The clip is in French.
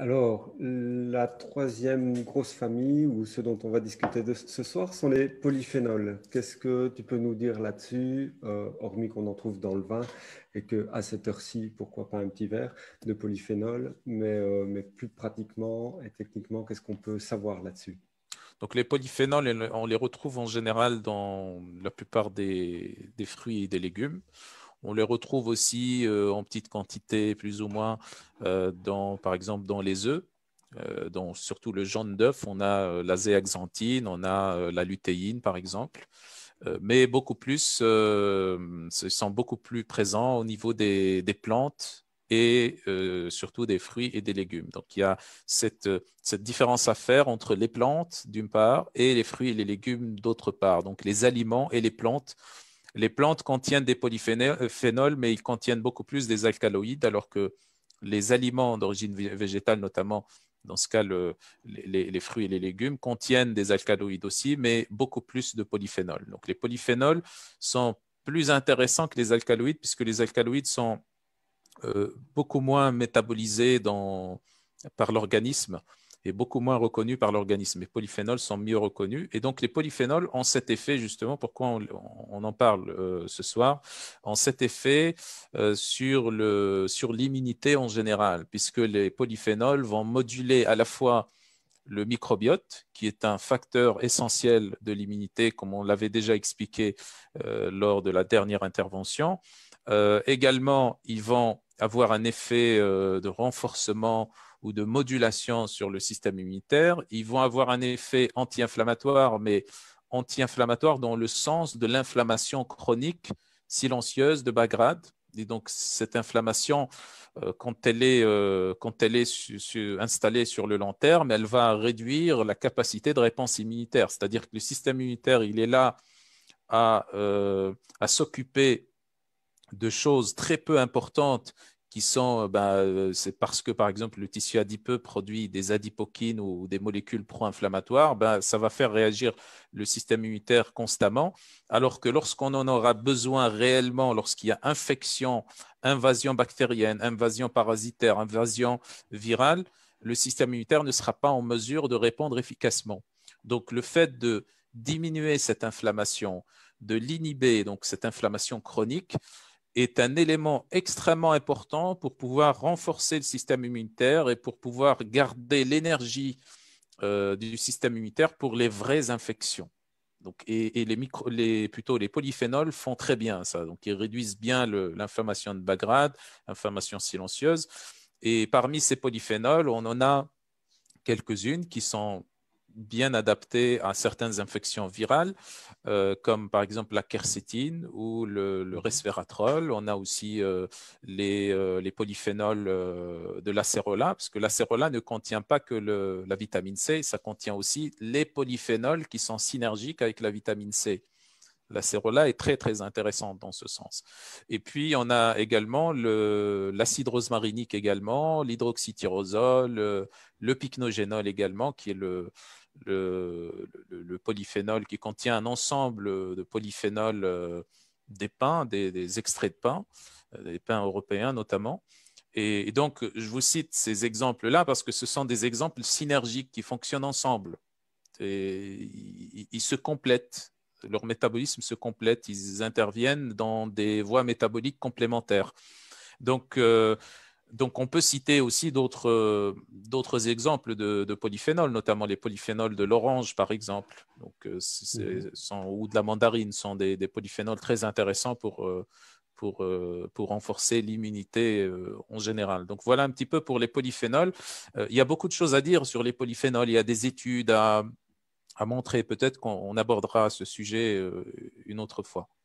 Alors, la troisième grosse famille, ou ce dont on va discuter ce soir, sont les polyphénols. Qu'est-ce que tu peux nous dire là-dessus, euh, hormis qu'on en trouve dans le vin et qu'à cette heure-ci, pourquoi pas un petit verre de polyphénol, mais, euh, plus pratiquement et techniquement, qu'est-ce qu'on peut savoir là-dessus donc les polyphénols, on les retrouve en général dans la plupart des fruits et des légumes. On les retrouve aussi euh, en petite quantité, plus ou moins, euh, dans, par exemple dans les œufs. Euh, surtout le jaune d'œuf, on a la zéaxanthine, on a la lutéine, par exemple. mais beaucoup plus, ils sont beaucoup plus présents au niveau des, plantes et surtout des fruits et des légumes. Donc il y a cette différence à faire entre les plantes, d'une part, et les fruits et les légumes, d'autre part. Donc les aliments et les plantes les plantes contiennent des polyphénols, euh, mais ils contiennent beaucoup plus des alcaloïdes, alors que les aliments d'origine végétale, notamment dans ce cas les, fruits et les légumes, contiennent des alcaloïdes aussi, mais beaucoup plus de polyphénols. Donc les polyphénols sont plus intéressants que les alcaloïdes, puisque les alcaloïdes sont euh, beaucoup moins métabolisés par l'organisme est beaucoup moins reconnus par l'organisme. Les polyphénols sont mieux reconnus. Et donc, les polyphénols ont cet effet, justement, pourquoi on, en parle euh, ce soir, ont cet effet euh, sur l'immunité en général, puisque les polyphénols vont moduler à la fois le microbiote, qui est un facteur essentiel de l'immunité, comme on l'avait déjà expliqué euh, lors de la dernière intervention. également, ils vont avoir un effet de renforcement ou de modulation sur le système immunitaire. Ils vont avoir un effet anti-inflammatoire, mais anti-inflammatoire dans le sens de l'inflammation chronique silencieuse de bas grade. Et donc, cette inflammation, euh, quand elle est, euh, quand elle est installée sur le long terme, elle va réduire la capacité de réponse immunitaire. C'est-à-dire que le système immunitaire, il est là à euh, s'occuper de choses très peu importantes qui sont, euh, bah, euh, c'est parce que par exemple le tissu adipeux produit des adipokines ou des molécules pro-inflammatoires, bah, ça va faire réagir le système immunitaire constamment, alors que lorsqu'on en aura besoin réellement, lorsqu'il y a infection, invasion bactérienne, invasion parasitaire, invasion virale, le système immunitaire ne sera pas en mesure de répondre efficacement. Donc le fait de diminuer cette inflammation, de l'inhiber, donc cette inflammation chronique, est un élément extrêmement important pour pouvoir renforcer le système immunitaire et pour pouvoir garder l'énergie euh, du système immunitaire pour les vraies infections. Donc, et, les, les, plutôt les polyphénols font très bien ça. Donc, ils réduisent bien l'inflammation de bas grade, l'inflammation silencieuse. Et parmi ces polyphénols, on en a quelques-unes qui sont bien adapté à certaines infections virales, euh, comme par exemple la quercétine ou le, le mhm. resveratrol. On a aussi euh, euh, les, polyphénols de l'acérola, parce que l'acérola ne contient pas que la vitamine C, ça contient aussi les polyphénols qui sont synergiques avec la vitamine C. L'acérola est très très intéressante dans ce sens. Et puis on a également l'acide rosmarinique également, l'hydroxytyrosol, le, le, pycnogénol également, qui est le, le, le, polyphénol qui contient un ensemble de polyphénols euh, des pins, des, extraits de pins, euh, des pins européens notamment. Et, donc, je vous cite ces exemples-là parce que ce sont des exemples synergiques qui fonctionnent ensemble. Et ils, se complètent, leur métabolisme se complète, ils interviennent dans des voies métaboliques complémentaires. Donc, euh, donc, on peut citer aussi d'autres, euh, exemples de, polyphénols, notamment les polyphénols de l'orange, par exemple, euh, mhm. ou de la mandarine, sont des, polyphénols très intéressants pour, euh, renforcer l'immunité en général. Donc, voilà un petit peu pour les polyphénols. Il y a beaucoup de choses à dire sur les polyphénols. Il y a des études à montrer. Peut-être qu'on abordera ce sujet une autre fois.